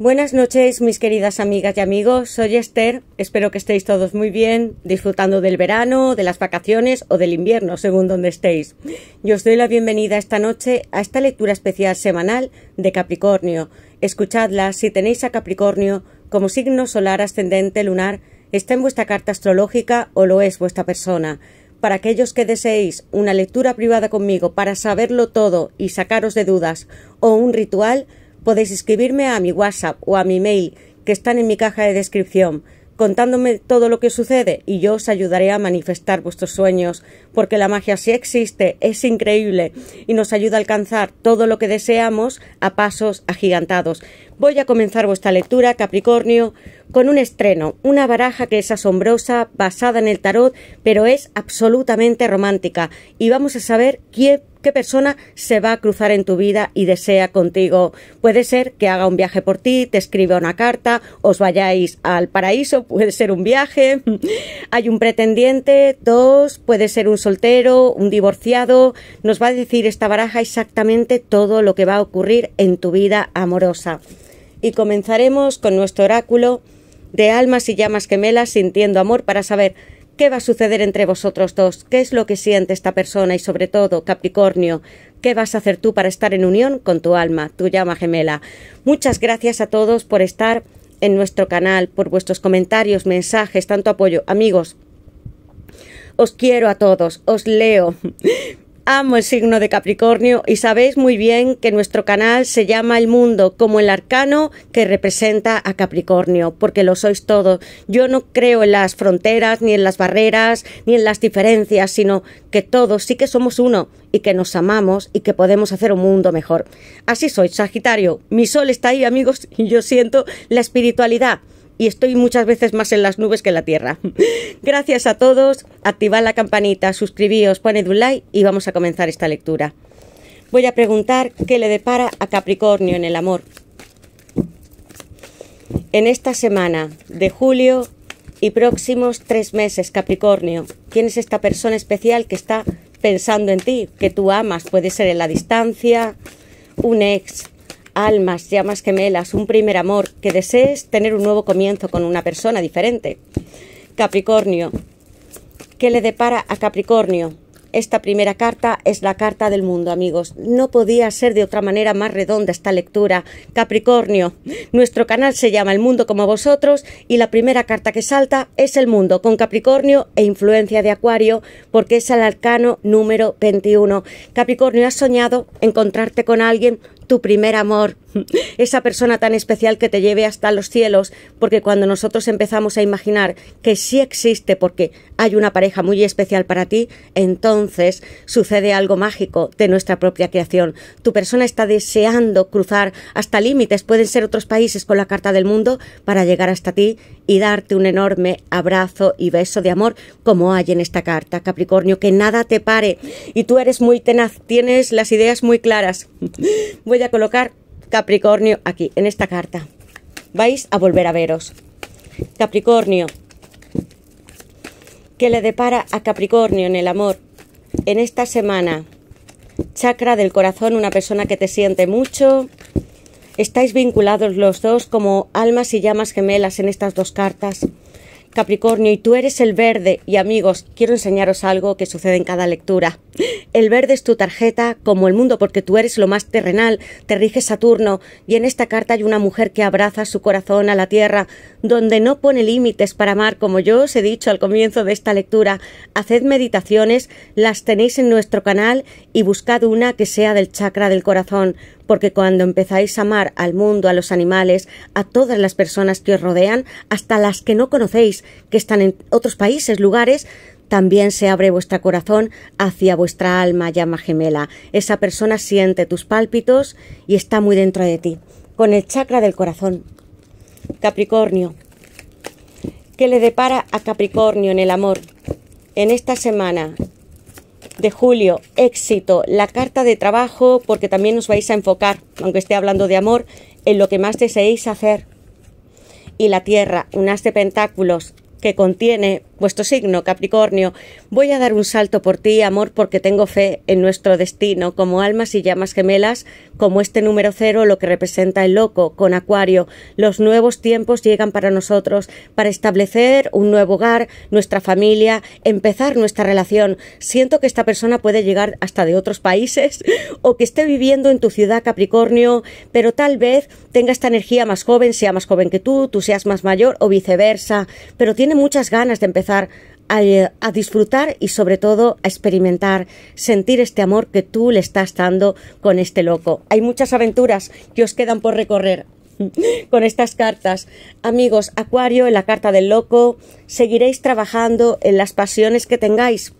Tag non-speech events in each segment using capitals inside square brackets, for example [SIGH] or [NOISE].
Buenas noches, mis queridas amigas y amigos. Soy Esther. Espero que estéis todos muy bien, disfrutando del verano, de las vacaciones o del invierno, según donde estéis. Yo os doy la bienvenida esta noche a esta lectura especial semanal de Capricornio. Escuchadla si tenéis a Capricornio como signo solar ascendente lunar, está en vuestra carta astrológica o lo es vuestra persona. Para aquellos que deseéis una lectura privada conmigo para saberlo todo y sacaros de dudas o un ritual, podéis escribirme a mi WhatsApp o a mi mail que están en mi caja de descripción contándome todo lo que sucede y yo os ayudaré a manifestar vuestros sueños, porque la magia sí existe, es increíble y nos ayuda a alcanzar todo lo que deseamos a pasos agigantados. Voy a comenzar vuestra lectura, Capricornio, con un estreno, una baraja que es asombrosa, basada en el tarot, pero es absolutamente romántica y vamos a saber quién qué persona se va a cruzar en tu vida y desea contigo. Puede ser que haga un viaje por ti, te escriba una carta, os vayáis al paraíso, [LAUGHS] puede ser un viaje. [LAUGHS] Hay un pretendiente, dos, puede ser un soltero, un divorciado. Nos va a decir esta baraja exactamente todo lo que va a ocurrir en tu vida amorosa. Y comenzaremos con nuestro oráculo de almas y llamas gemelas sintiendo amor para saber ¿Qué va a suceder entre vosotros dos? ¿Qué es lo que siente esta persona? Y sobre todo, Capricornio, ¿qué vas a hacer tú para estar en unión con tu alma, tu llama gemela? Muchas gracias a todos por estar en nuestro canal, por vuestros comentarios, mensajes, tanto apoyo. Amigos, os quiero a todos, os leo. Amo el signo de Capricornio y sabéis muy bien que nuestro canal se llama El Mundo como el arcano que representa a Capricornio, porque lo sois todos. Yo no creo en las fronteras, ni en las barreras, ni en las diferencias, sino que todos sí que somos uno y que nos amamos y que podemos hacer un mundo mejor. Así soy, Sagitario. Mi sol está ahí, amigos, y yo siento la espiritualidad y estoy muchas veces más en las nubes que en la tierra. [LAUGHS] Gracias a todos, activad la campanita, suscribíos, poned un like y vamos a comenzar esta lectura. Voy a preguntar qué le depara a Capricornio en el amor. En esta semana de julio y próximos tres meses, Capricornio, ¿quién es esta persona especial que está pensando en ti, que tú amas? Puede ser en la distancia, un ex, almas, llamas gemelas, un primer amor, que desees tener un nuevo comienzo con una persona diferente. Capricornio. ¿Qué le depara a Capricornio? Esta primera carta es la carta del mundo, amigos. No podía ser de otra manera más redonda esta lectura. Capricornio, nuestro canal se llama El Mundo como vosotros y la primera carta que salta es El Mundo, con Capricornio e influencia de Acuario, porque es el arcano número 21. Capricornio, has soñado encontrarte con alguien tu primer amor, [LAUGHS] esa persona tan especial que te lleve hasta los cielos, porque cuando nosotros empezamos a imaginar que sí existe porque hay una pareja muy especial para ti, entonces sucede algo mágico de nuestra propia creación. Tu persona está deseando cruzar hasta límites, pueden ser otros países con la carta del mundo, para llegar hasta ti y darte un enorme abrazo y beso de amor como hay en esta carta, Capricornio, que nada te pare y tú eres muy tenaz, tienes las ideas muy claras. [LAUGHS] voy a colocar Capricornio aquí, en esta carta. Vais a volver a veros. Capricornio. ¿Qué le depara a Capricornio en el amor? En esta semana, chakra del corazón, una persona que te siente mucho. Estáis vinculados los dos como almas y llamas gemelas en estas dos cartas. Capricornio, y tú eres el verde. Y amigos, quiero enseñaros algo que sucede en cada lectura. El verde es tu tarjeta como el mundo, porque tú eres lo más terrenal, te rige Saturno, y en esta carta hay una mujer que abraza su corazón a la tierra, donde no pone límites para amar, como yo os he dicho al comienzo de esta lectura. Haced meditaciones, las tenéis en nuestro canal y buscad una que sea del chakra del corazón porque cuando empezáis a amar al mundo, a los animales, a todas las personas que os rodean, hasta las que no conocéis, que están en otros países, lugares, también se abre vuestro corazón hacia vuestra alma llama gemela. Esa persona siente tus pálpitos y está muy dentro de ti, con el chakra del corazón. Capricornio. ¿Qué le depara a Capricornio en el amor? En esta semana de julio, éxito, la carta de trabajo, porque también os vais a enfocar, aunque esté hablando de amor, en lo que más deseéis hacer. Y la tierra, un as de pentáculos que contiene vuestro signo, Capricornio. Voy a dar un salto por ti, amor, porque tengo fe en nuestro destino, como almas y llamas gemelas, como este número cero, lo que representa el loco, con Acuario. Los nuevos tiempos llegan para nosotros, para establecer un nuevo hogar, nuestra familia, empezar nuestra relación. Siento que esta persona puede llegar hasta de otros países [LAUGHS] o que esté viviendo en tu ciudad, Capricornio, pero tal vez tenga esta energía más joven, sea más joven que tú, tú seas más mayor o viceversa, pero tiene muchas ganas de empezar a, eh, a, disfrutar y sobre todo a experimentar, sentir este amor que tú le estás dando con este loco. Hay muchas aventuras que os quedan por recorrer [LAUGHS] con estas cartas. Amigos, Acuario, en la carta del loco, seguiréis trabajando en las pasiones que tengáis.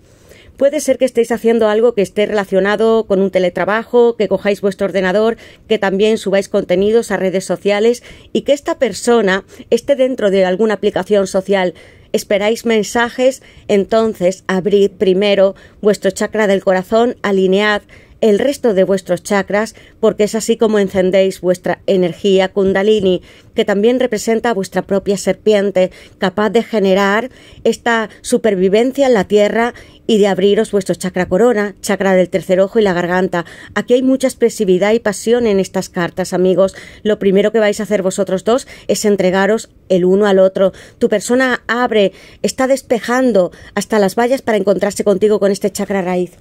Puede ser que estéis haciendo algo que esté relacionado con un teletrabajo, que cojáis vuestro ordenador, que también subáis contenidos a redes sociales y que esta persona esté dentro de alguna aplicación social esperáis mensajes, entonces abrid primero vuestro chakra del corazón, alinead el resto de vuestros chakras, porque es así como encendéis vuestra energía kundalini, que también representa a vuestra propia serpiente, capaz de generar esta supervivencia en la Tierra y de abriros vuestro chakra corona, chakra del tercer ojo y la garganta. Aquí hay mucha expresividad y pasión en estas cartas, amigos. Lo primero que vais a hacer vosotros dos es entregaros el uno al otro. Tu persona abre, está despejando hasta las vallas para encontrarse contigo con este chakra raíz.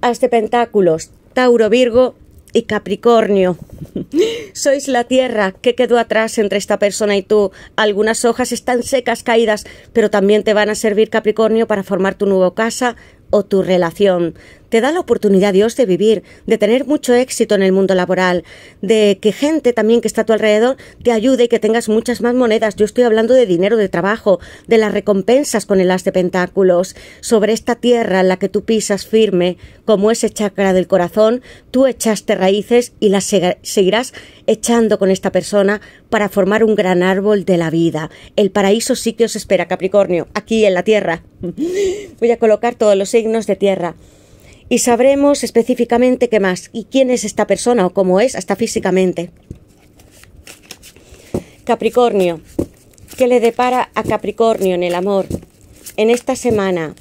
a este pentáculos, Tauro, Virgo y Capricornio. [LAUGHS] Sois la tierra que quedó atrás entre esta persona y tú. Algunas hojas están secas, caídas, pero también te van a servir, Capricornio, para formar tu nueva casa o tu relación te da la oportunidad Dios de vivir, de tener mucho éxito en el mundo laboral, de que gente también que está a tu alrededor te ayude y que tengas muchas más monedas. Yo estoy hablando de dinero, de trabajo, de las recompensas con el as de pentáculos, sobre esta tierra en la que tú pisas firme, como ese chakra del corazón, tú echaste raíces y las seguirás echando con esta persona para formar un gran árbol de la vida. El paraíso sí que os espera, Capricornio, aquí en la tierra. [LAUGHS] Voy a colocar todos los signos de tierra y sabremos específicamente qué más y quién es esta persona o cómo es hasta físicamente. Capricornio. ¿Qué le depara a Capricornio en el amor? En esta semana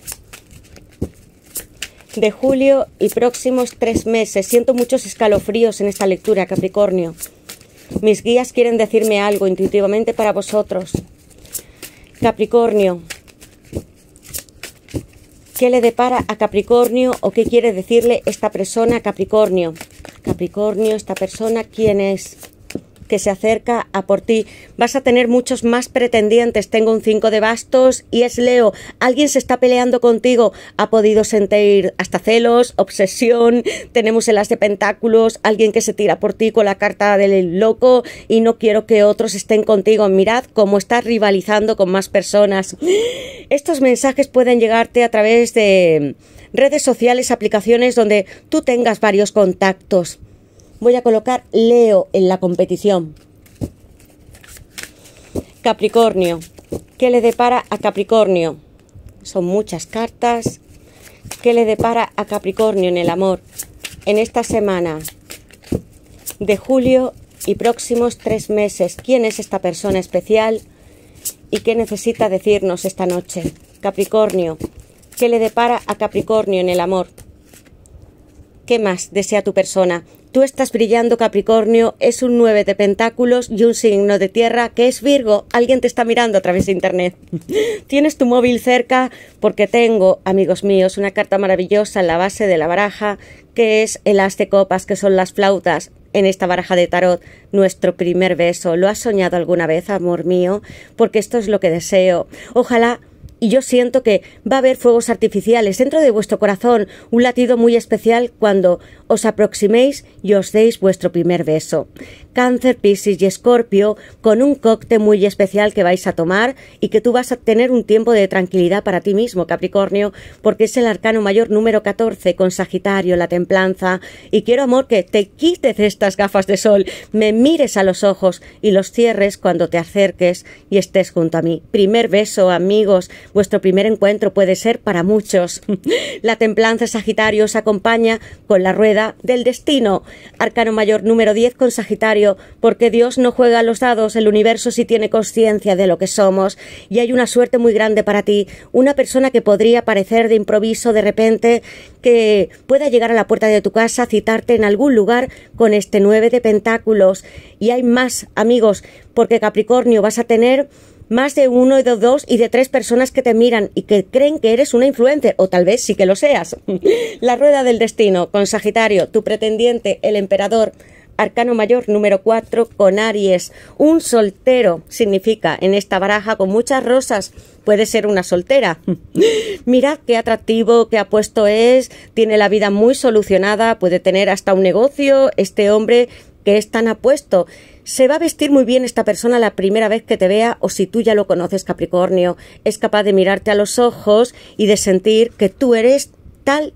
de julio y próximos tres meses. Siento muchos escalofríos en esta lectura, Capricornio. Mis guías quieren decirme algo intuitivamente para vosotros. Capricornio, ¿Qué le depara a Capricornio o qué quiere decirle esta persona a Capricornio? Capricornio, esta persona, ¿quién es? que se acerca a por ti. Vas a tener muchos más pretendientes. Tengo un 5 de bastos y es Leo. Alguien se está peleando contigo. Ha podido sentir hasta celos, obsesión. Tenemos el as de pentáculos, alguien que se tira por ti con la carta del loco y no quiero que otros estén contigo. Mirad cómo estás rivalizando con más personas. Estos mensajes pueden llegarte a través de redes sociales, aplicaciones donde tú tengas varios contactos. Voy a colocar Leo en la competición. Capricornio. ¿Qué le depara a Capricornio? Son muchas cartas. ¿Qué le depara a Capricornio en el amor? En esta semana de julio y próximos tres meses. ¿Quién es esta persona especial? ¿Y qué necesita decirnos esta noche? Capricornio. ¿Qué le depara a Capricornio en el amor? ¿Qué más desea tu persona? Tú estás brillando, Capricornio, es un 9 de pentáculos y un signo de tierra que es Virgo. Alguien te está mirando a través de Internet. [LAUGHS] Tienes tu móvil cerca porque tengo, amigos míos, una carta maravillosa en la base de la baraja que es el as de copas, que son las flautas en esta baraja de tarot, nuestro primer beso. ¿Lo has soñado alguna vez, amor mío? Porque esto es lo que deseo. Ojalá y yo siento que va a haber fuegos artificiales dentro de vuestro corazón, un latido muy especial cuando os aproximéis y os deis vuestro primer beso. Cáncer, Piscis y Escorpio con un cóctel muy especial que vais a tomar y que tú vas a tener un tiempo de tranquilidad para ti mismo, Capricornio, porque es el arcano mayor número 14 con Sagitario, la templanza. Y quiero, amor, que te quites estas gafas de sol, me mires a los ojos y los cierres cuando te acerques y estés junto a mí. Primer beso, amigos, vuestro primer encuentro puede ser para muchos. [LAUGHS] la templanza Sagitario os acompaña con la rueda del destino. Arcano mayor número 10 con Sagitario, porque Dios no juega a los dados, el universo sí tiene conciencia de lo que somos. Y hay una suerte muy grande para ti, una persona que podría aparecer de improviso de repente, que pueda llegar a la puerta de tu casa, citarte en algún lugar con este 9 de pentáculos. Y hay más, amigos, porque Capricornio vas a tener más de uno, de dos y de tres personas que te miran y que creen que eres una influencia o tal vez sí que lo seas. [LAUGHS] La rueda del destino, con Sagitario, tu pretendiente, el emperador, Arcano Mayor número cuatro con Aries. Un soltero significa en esta baraja con muchas rosas puede ser una soltera. [LAUGHS] Mirad qué atractivo, qué apuesto es, tiene la vida muy solucionada, puede tener hasta un negocio. Este hombre que es tan apuesto. Se va a vestir muy bien esta persona la primera vez que te vea o si tú ya lo conoces, Capricornio. Es capaz de mirarte a los ojos y de sentir que tú eres tal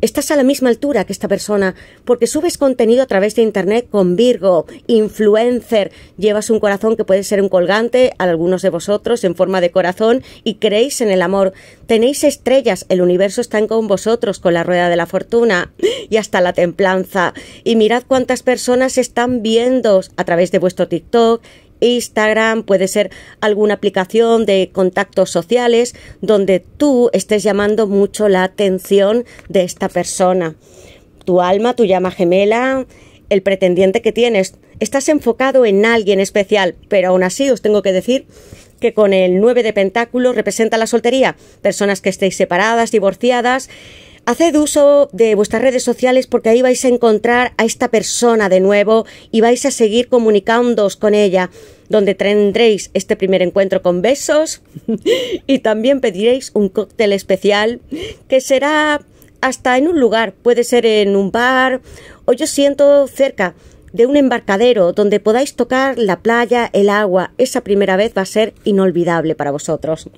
estás a la misma altura que esta persona, porque subes contenido a través de Internet con Virgo, influencer, llevas un corazón que puede ser un colgante, a algunos de vosotros, en forma de corazón, y creéis en el amor. Tenéis estrellas, el universo está con vosotros, con la rueda de la fortuna y hasta la templanza. Y mirad cuántas personas están viendo a través de vuestro TikTok, Instagram, puede ser alguna aplicación de contactos sociales donde tú estés llamando mucho la atención de esta persona. Tu alma, tu llama gemela, el pretendiente que tienes. Estás enfocado en alguien especial, pero aún así os tengo que decir que con el 9 de pentáculo representa la soltería, personas que estéis separadas, divorciadas, Haced uso de vuestras redes sociales porque ahí vais a encontrar a esta persona de nuevo y vais a seguir comunicándoos con ella, donde tendréis este primer encuentro con besos [LAUGHS] y también pediréis un cóctel especial que será hasta en un lugar, puede ser en un bar o yo siento cerca de un embarcadero donde podáis tocar la playa, el agua. Esa primera vez va a ser inolvidable para vosotros.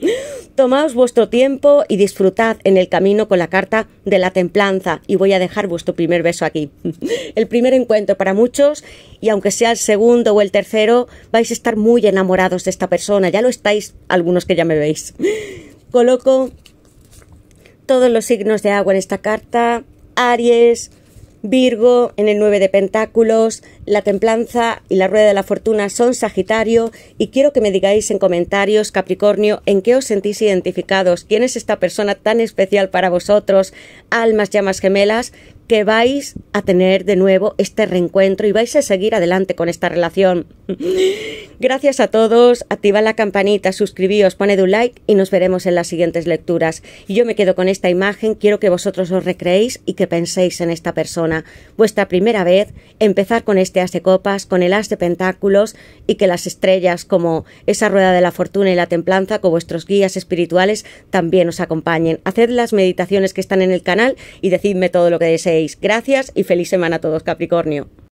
Tomaos vuestro tiempo y disfrutad en el camino con la carta de la templanza. Y voy a dejar vuestro primer beso aquí. [LAUGHS] El primer encuentro para muchos, y aunque sea el segundo o el tercero, vais a estar muy enamorados de esta persona. Ya lo estáis algunos que ya me veis. Coloco todos los signos de agua en esta carta. Aries, Virgo en el 9 de Pentáculos, la templanza y la rueda de la fortuna son Sagitario y quiero que me digáis en comentarios, Capricornio, en qué os sentís identificados, quién es esta persona tan especial para vosotros, almas llamas gemelas, que vais a tener de nuevo este reencuentro y vais a seguir adelante con esta relación. [LAUGHS] Gracias a todos, activad la campanita, suscribíos, poned un like y nos veremos en las siguientes lecturas. Y yo me quedo con esta imagen, quiero que vosotros os recreéis y que penséis en esta persona. Vuestra primera vez, empezar con este as de copas, con el as de pentáculos y que las estrellas como esa rueda de la fortuna y la templanza con vuestros guías espirituales también os acompañen. Haced las meditaciones que están en el canal y decidme todo lo que deseéis. Gracias y feliz semana a todos, Capricornio.